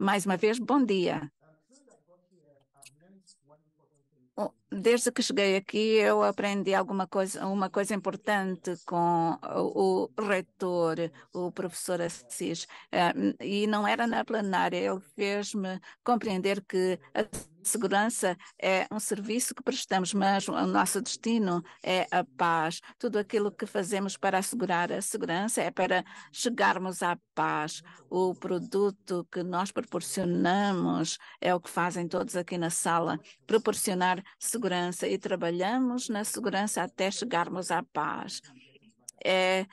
Mais uma vez, bom dia desde que cheguei aqui, eu aprendi alguma coisa, uma coisa importante com o reitor, o professor Assis, eh, e não era na plenária. Ele fez-me compreender que a segurança é um serviço que prestamos, mas o nosso destino é a paz. Tudo aquilo que fazemos para assegurar a segurança é para chegarmos à paz. O produto que nós proporcionamos é o que fazem todos aqui na sala, proporcionar segurança segurança e trabalhamos na segurança até chegarmos à paz. É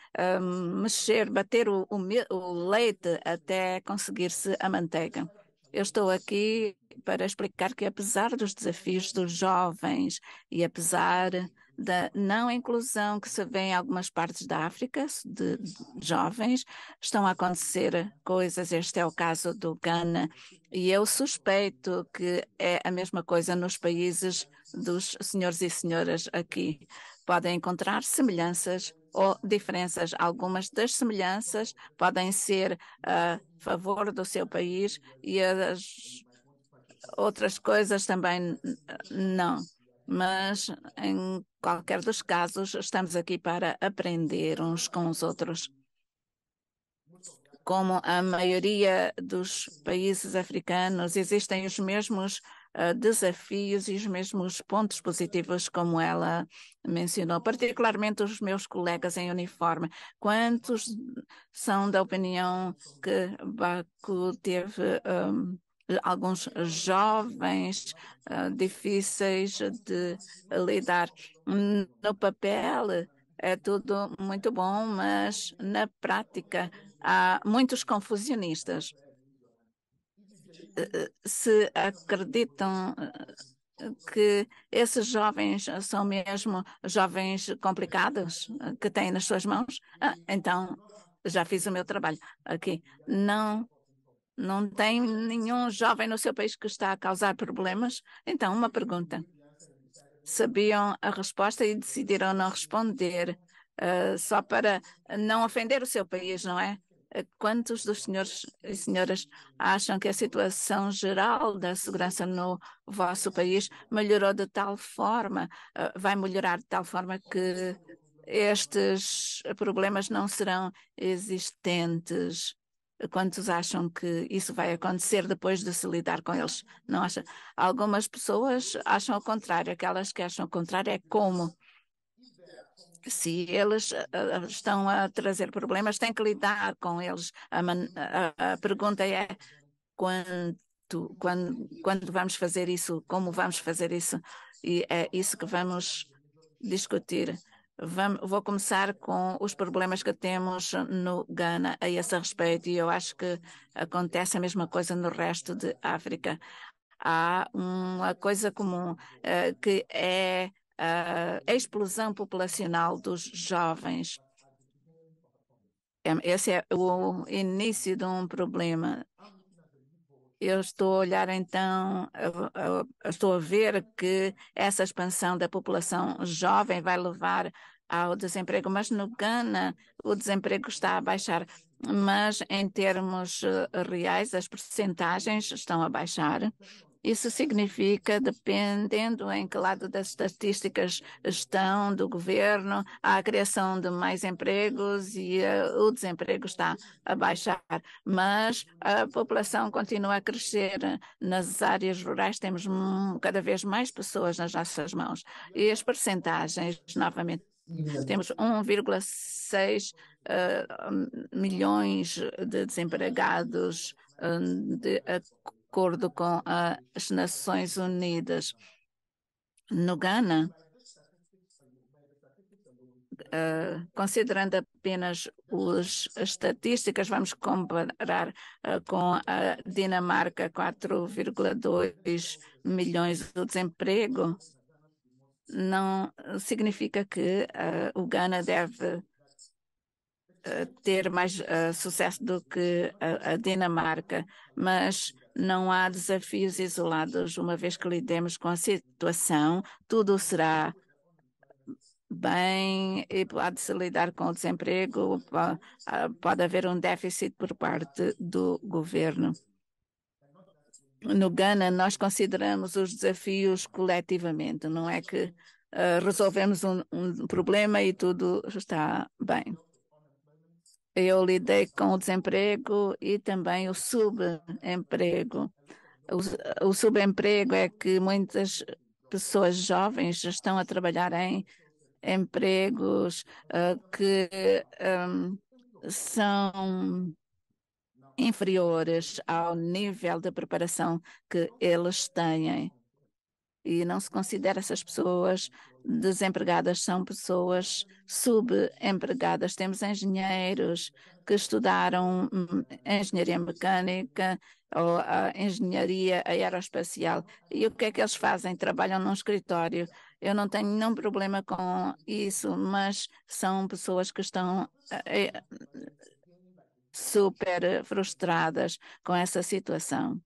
um, mexer, bater o, o, o leite até conseguir-se a manteiga. Eu estou aqui para explicar que, apesar dos desafios dos jovens e apesar da não inclusão que se vê em algumas partes da África de jovens, estão a acontecer coisas. Este é o caso do Ghana e eu suspeito que é a mesma coisa nos países dos senhores e senhoras aqui. Podem encontrar semelhanças ou diferenças. Algumas das semelhanças podem ser a favor do seu país e as outras coisas também não. Mas, em qualquer dos casos, estamos aqui para aprender uns com os outros. Como a maioria dos países africanos, existem os mesmos eh, desafios e os mesmos pontos positivos, como ela mencionou, particularmente os meus colegas em uniforme. Quantos são da opinião que Baku teve? Um, alguns jovens uh, difíceis de lidar. No papel é tudo muito bom, mas na prática há muitos confusionistas se acreditam eh, que esses jovens são mesmo jovens complicados eh, que têm nas suas mãos, ah, então já fiz o meu trabalho aqui. Não, não tem nenhum jovem no seu país que está a causar problemas? Então, uma pergunta. Sabiam a resposta e decidiram não responder uh, só para não ofender o seu país, não é? Quantos dos senhores e senhoras acham que a situação geral da segurança no vosso país melhorou de tal forma, eh, vai melhorar de tal forma que estes problemas não serão existentes? Quantos acham que isso vai acontecer depois de se lidar com eles? Não acha? Algumas pessoas acham o contrário. Aquelas que acham o contrário é como se eles eh, eh, estão a trazer problemas, tem que lidar com eles. A, man, a, a pergunta é quanto, quando, quando vamos fazer isso, como vamos fazer isso, e é isso que vamos discutir. Vamos, vou começar com os problemas que temos no Ghana a esse respeito, e eu acho que acontece a mesma coisa no resto de África. Há uma coisa comum eh, que é a explosão populacional dos jovens. É, esse é o início de um problema. Eu estou a olhar então, estou a ver que essa expansão da população jovem vai levar ao desemprego, mas no Ghana o desemprego está a baixar, mas em termos eh, reais as percentagens estão a baixar isso significa, dependendo em que lado das estatísticas estão do governo, há a criação de mais empregos e uh, o desemprego está a baixar. Mas a população continua a crescer. Nas áreas rurais temos cada vez mais pessoas nas nossas mãos. E as percentagens, novamente, temos 1,6 uh, eh, milhões de desempregados uh, de, uh, acordo com ah, as Nações Unidas. No Ghana, Uh, considerando apenas os, as estatísticas, vamos comparar uh, com a Dinamarca, 4,2 milhões de desemprego, não significa que uh, o Ghana deve ter mais sucesso do que a, a Dinamarca, mas não há desafios isolados. Uma vez que lidemos com a situação, tudo será bem e pode-se lidar com o desemprego, ah, pode haver um déficit por parte do governo. No Ghana, nós consideramos os desafios coletivamente, não é que uh, resolvemos um, um problema e tudo está bem. Eu lidei com o desemprego e também o subemprego. O, o subemprego é que muitas pessoas jovens já estão a trabalhar em empregos uh, que um, ehm, são inferiores ao nível de preparação que eles têm. E não se considera essas pessoas desempregadas são pessoas subempregadas. Temos engenheiros que estudaram hum, engenharia mecânica ou engenharia aeroespacial. E o que é que eles fazem? Trabalham num escritório. Eu não tenho nenhum problema com isso, mas são pessoas que estão eh, eh, super frustradas com essa situação.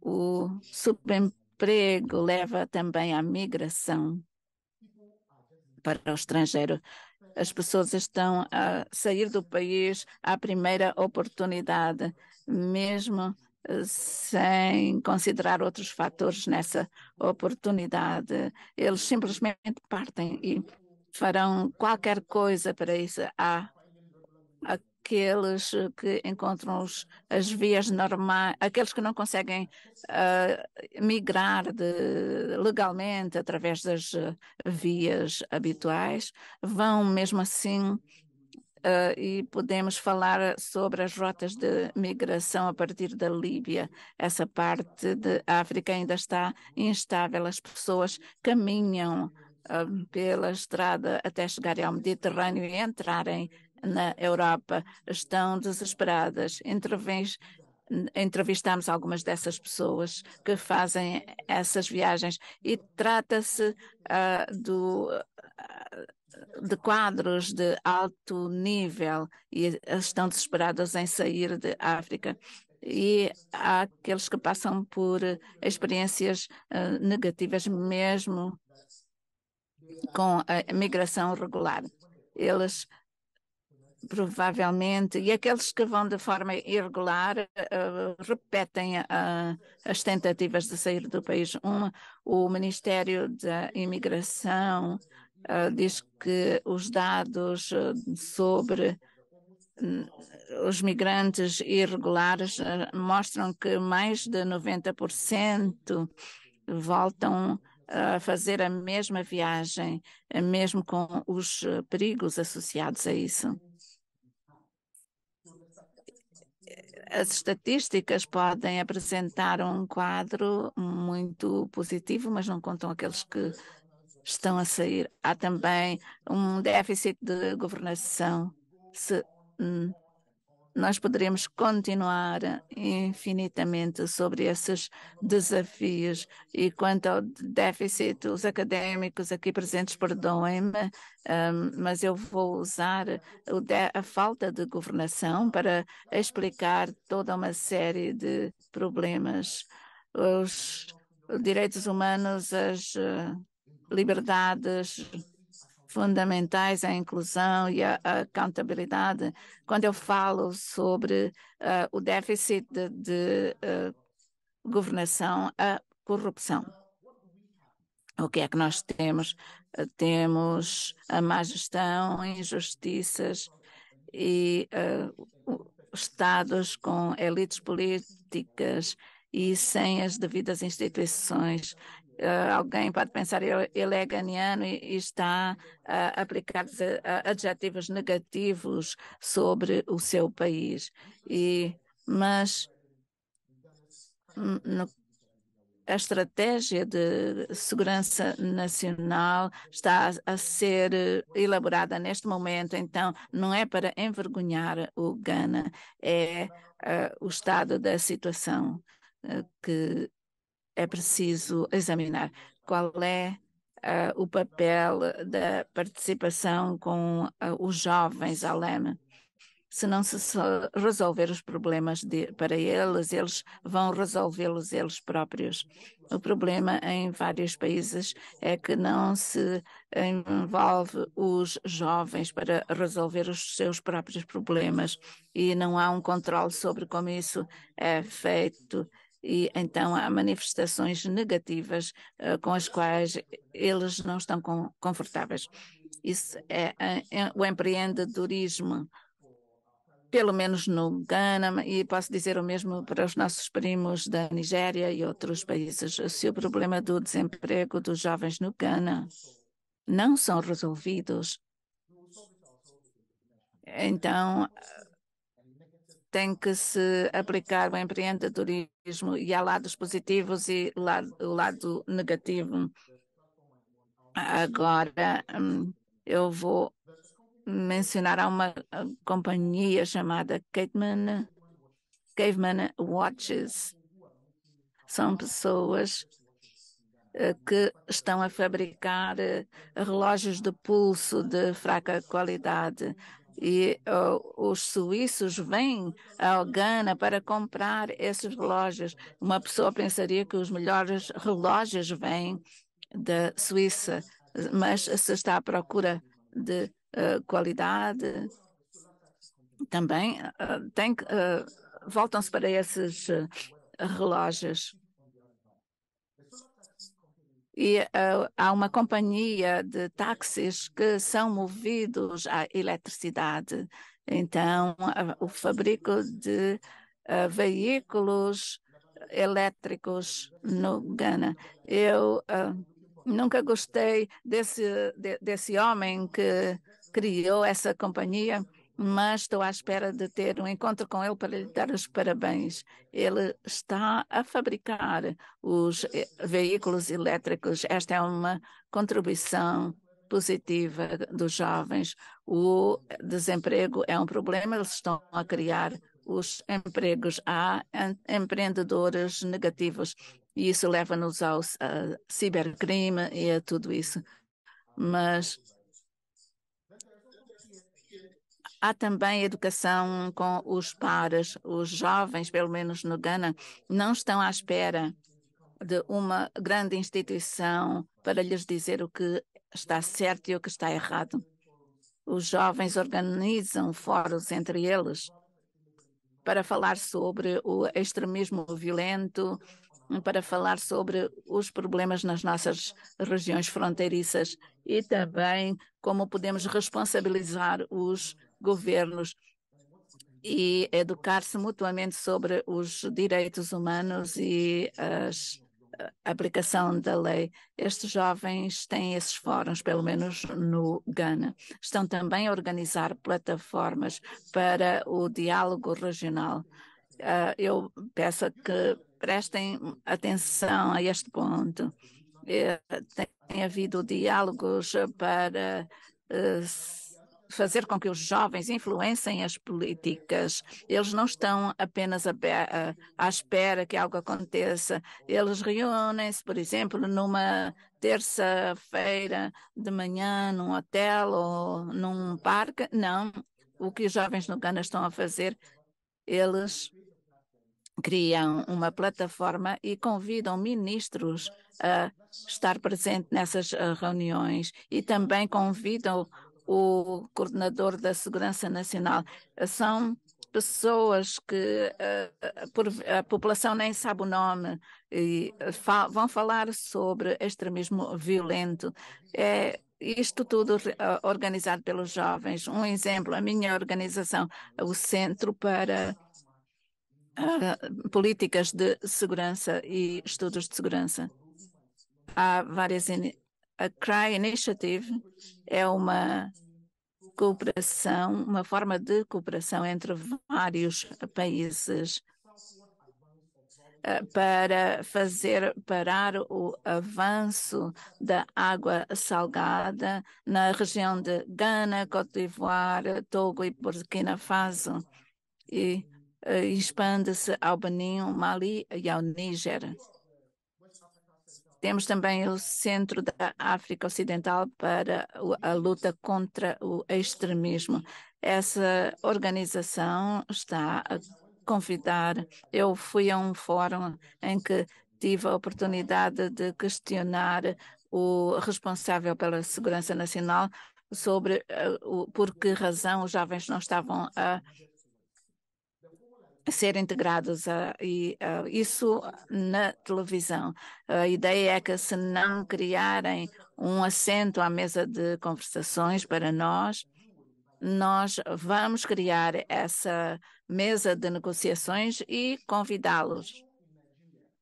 O subemprego desemprego leva também à migração para o estrangeiro. As pessoas estão a sair do país à primeira oportunidade, mesmo eh, sem considerar outros fatores nessa oportunidade. Eles simplesmente partem e farão qualquer coisa para isso. Há aqueles eh, que encontram os, as vias normais, aqueles que não conseguem uh, migrar de, legalmente através das eh, vias habituais, vão mesmo assim Uh, e podemos falar sobre as rotas de migração a partir da Líbia. Essa parte da África ainda está instável. As pessoas caminham uh, pela estrada até chegarem ao Mediterrâneo e entrarem na Europa estão desesperadas. Entrevistamos algumas dessas pessoas que fazem essas viagens e trata-se uh, do ah, de quadros de alto nível e estão desesperados em sair de África. E há aqueles que passam por experiências ah, negativas, mesmo com a migração regular. Eles provavelmente, e aqueles que vão de forma irregular uh, repetem uh, as tentativas de sair do país. Um, o Ministério da Imigração uh, diz que os dados eh, sobre hum, os migrantes irregulares mostram que mais de 90% voltam a fazer a mesma viagem, mesmo com os perigos associados a isso. as estatísticas podem apresentar um quadro muito positivo, mas não contam aqueles que estão a sair. Há também um déficit de governação. Se, hum, nós poderemos continuar eh, infinitamente sobre esses desafios. E quanto ao déficit, os acadêmicos aqui presentes, perdoem-me, ehm, mas eu vou usar a falta de governação para explicar toda uma série de problemas. Os direitos humanos, as eh, liberdades fundamentais à inclusão e à accountabilidade. Quando eu falo sobre uh, o déficit de, de uh, governação, a corrupção. O que é que nós temos? Uh, temos a má gestão, injustiças e estados com elites políticas e sem as devidas instituições Uh, alguém pode pensar ele, ele é ganiano e, e está eh, a uh, aplicar uh, adjetivos negativos sobre o seu país. E, mas hum, no, a estratégia de segurança nacional está a, a ser eh, elaborada neste momento, então não é para envergonhar o Ghana, é o estado da situação que é preciso examinar qual é uh, o papel da participação com uh, os jovens à Se não se resolver os problemas de, para eles, eles vão resolvê-los eles próprios. O problema em vários países é que não se envolve os jovens para resolver os seus próprios problemas e não há um controle sobre como isso é feito e então há manifestações negativas uh, com as quais eles não estão com, confortáveis. Isso é, é, é, o empreendedorismo, pelo menos no Ghana, e posso dizer o mesmo para os nossos primos da Nigéria e outros países. Se o problema do desemprego dos jovens no Ghana não são resolvidos, então eh, tem que se aplicar o empreendedorismo mesmo, e há lados positivos e lado, o lado negativo. Agora hum, eu vou mencionar uma companhia chamada Caveman, Caveman Watches. São pessoas eh, que estão a fabricar eh, relógios de pulso de fraca qualidade. E os suíços vêm ao Gana para comprar esses relógios. Uma pessoa pensaria que os melhores relógios vêm da Suíça, mas se está à procura de uh, qualidade, também uh, uh voltam-se para esses relógios e uh, há uma companhia de táxis que são movidos à eletricidade. Então, uh, o fabrico de uh, veículos elétricos no Ghana. Eu eh, nunca gostei desse, de, desse homem que criou essa companhia mas estou à espera de ter um encontro com ele para lhe dar os parabéns. Ele está a fabricar os eh, veículos elétricos. Esta é uma contribuição positiva dos jovens. O desemprego é um problema, eles estão a criar os empregos. Há eh, empreendedores negativos e isso leva-nos ao eh, cibercrime e a tudo isso. Mas Há também educação com os pares. Os jovens, pelo menos no Ghana, não estão à espera de uma grande instituição para lhes dizer o que está certo e o que está errado. Os jovens organizam fóruns entre eles para falar sobre o extremismo violento, para falar sobre os problemas nas nossas regiões fronteiriças e também como podemos responsabilizar os governos e educar-se mutuamente sobre os direitos humanos e a aplicação da lei. Estes jovens têm esses fóruns, pelo menos no Ghana. Estão também a organizar plataformas para o diálogo regional. Ah, eu peço que prestem atenção a este ponto. Eh, tem havido diálogos para eh, fazer com que os jovens influenciem as políticas. Eles não estão apenas à espera que algo aconteça. Eles reúnem-se, por exemplo, numa terça-feira de manhã num hotel ou num parque. Não. O que os jovens no Ghana estão a fazer, eles criam uma plataforma e convidam ministros a estar presente nessas eh, reuniões e também convidam o coordenador da Segurança Nacional. São pessoas que eh, a população nem sabe o nome e eh, vão falar sobre extremismo violento. É isto tudo eh, organizado pelos jovens. Um exemplo, a minha organização, o Centro para Políticas de Segurança e Estudos de Segurança. Há várias a CRY Initiative é uma cooperação, uma forma de cooperação entre vários países eh, para fazer parar o avanço da água salgada na região de Gana, Côte d'Ivoire, Togo e Burkina Faso e eh, expande-se ao Benin, Mali e ao Níger. Temos também o Centro da África Ocidental para a luta contra o extremismo. Essa organização está a convidar. Eu fui a um fórum em que tive a oportunidade de questionar o responsável pela segurança nacional sobre uh, o, por que razão os jovens não estavam a ser integrados a, e a, isso na televisão. A ideia é que se não criarem um assento à mesa de conversações para nós, nós vamos criar essa mesa de negociações e convidá-los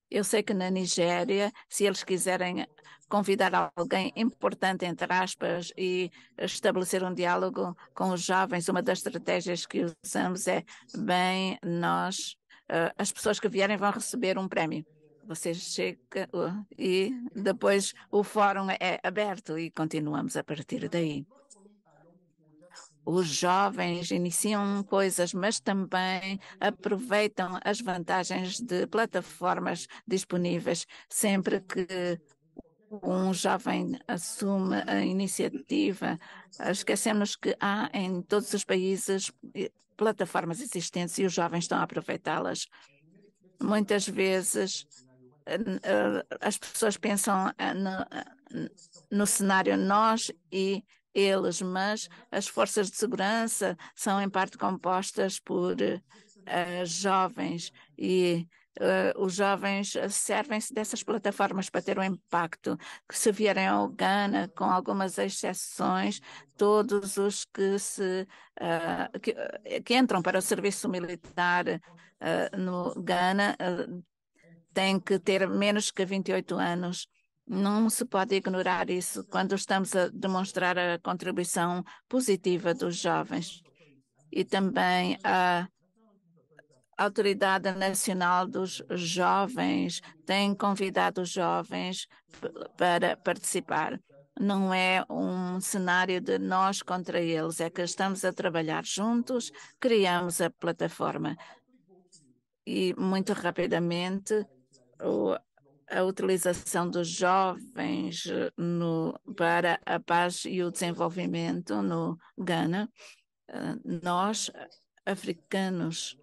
eu sei que na Nigéria, se eles quiserem convidar alguém importante, entre aspas, e estabelecer um diálogo com os jovens, uma das estratégias que usamos é: bem, nós, eh, as pessoas que vierem vão receber um prémio. Você chega uh, e depois o fórum é aberto e continuamos a partir daí os jovens iniciam coisas, mas também aproveitam as vantagens de plataformas disponíveis sempre que um jovem assume a iniciativa. Esquecemos que há em todos os países eh, plataformas existentes e os jovens estão a aproveitá-las. Muitas vezes eh, eh, as pessoas pensam no, no cenário nós e eles, mas as forças de segurança são em parte compostas por uh, jovens e uh, os jovens eh, servem-se dessas plataformas para ter um impacto. Se vierem ao Ghana, com algumas exceções, todos os que, se, uh, que, que, entram para o serviço militar no Ghana têm que ter menos que 28 anos não se pode ignorar isso quando estamos a demonstrar a contribuição positiva dos jovens e também a Autoridade Nacional dos Jovens tem convidado os jovens para participar. Não é um cenário de nós contra eles, é que estamos a trabalhar juntos, criamos a plataforma. E muito rapidamente, o, a utilização dos jovens eh, no, para a paz e o desenvolvimento no Ghana. Eh, nós, africanos,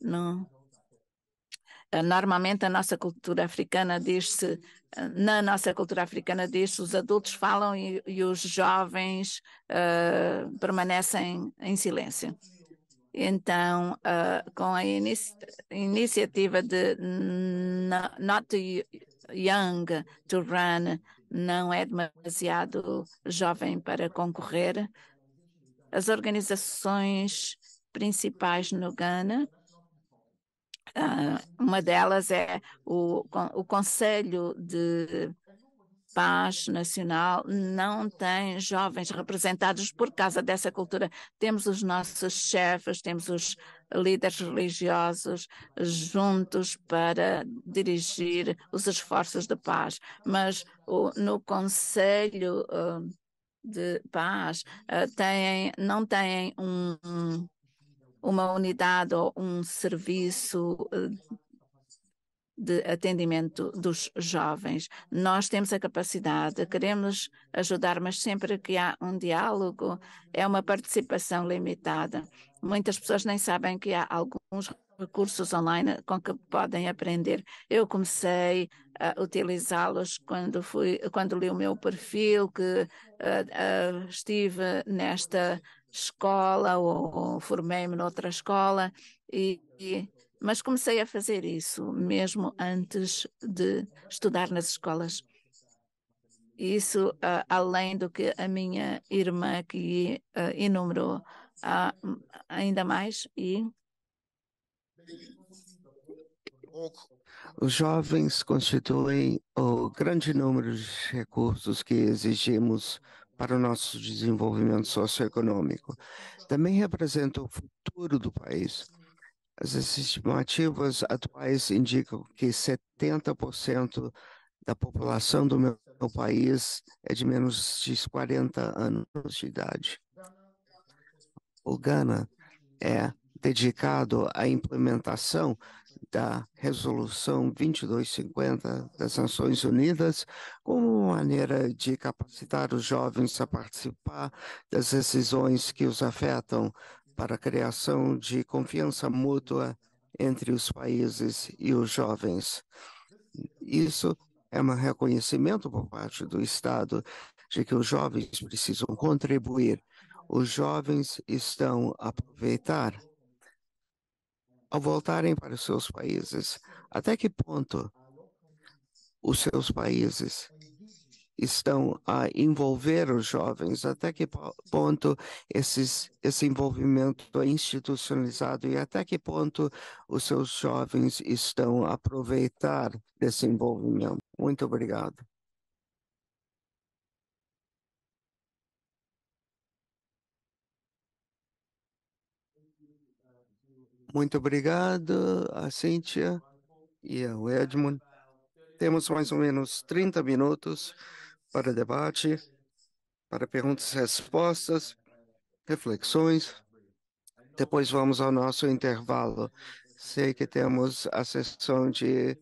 não. Eh, normalmente a nossa cultura africana diz-se, na nossa cultura africana diz-se, os adultos falam e, e os jovens uh, permanecem em silêncio. Então, uh, com a inici iniciativa de Not to Young to Run não é demasiado jovem para concorrer. As organizações principais no Ghana ah, uma delas é o, o Conselho de Paz Nacional não tem jovens representados por causa dessa cultura. Temos os nossos chefes, temos os líderes religiosos juntos para dirigir os esforços de paz. Mas o, no Conselho hum, de Paz eh, têm, não têm um, uma unidade ou um serviço eh, de atendimento dos jovens. Nós temos a capacidade, queremos ajudar, mas sempre que há um diálogo, é uma participação limitada. Muitas pessoas nem sabem que há alguns recursos online com que podem aprender. Eu comecei a utilizá-los quando fui, quando li o meu perfil, que uh, uh, estive nesta escola ou, ou formei-me noutra escola e, e mas comecei a fazer isso mesmo antes de estudar nas escolas. Isso uh, além do que a minha irmã que uh, enumerou uh, ainda mais e os jovens constituem o grande número de recursos que exigimos para o nosso desenvolvimento socioeconômico. Também representam o futuro do país. As estimativas atuais indicam que 70% da população do meu país é de menos de 40 anos de idade. O Ghana é dedicado à implementação da Resolução 2250 das Nações Unidas como maneira de capacitar os jovens a participar das decisões que os afetam para a criação de confiança mútua entre os países e os jovens. Isso é um reconhecimento por parte do Estado de que os jovens precisam contribuir, os jovens estão a aproveitar ao voltarem para os seus países. Até que ponto os seus países estão a envolver os jovens? Até que ponto esses, esse envolvimento é institucionalizado e até que ponto os seus jovens estão a aproveitar desse envolvimento? Muito obrigado. Muito obrigado a Cíntia e ao Edmund. Temos mais ou menos 30 minutos para debate, para perguntas e respostas, reflexões. Depois vamos ao nosso intervalo. Sei que temos a sessão de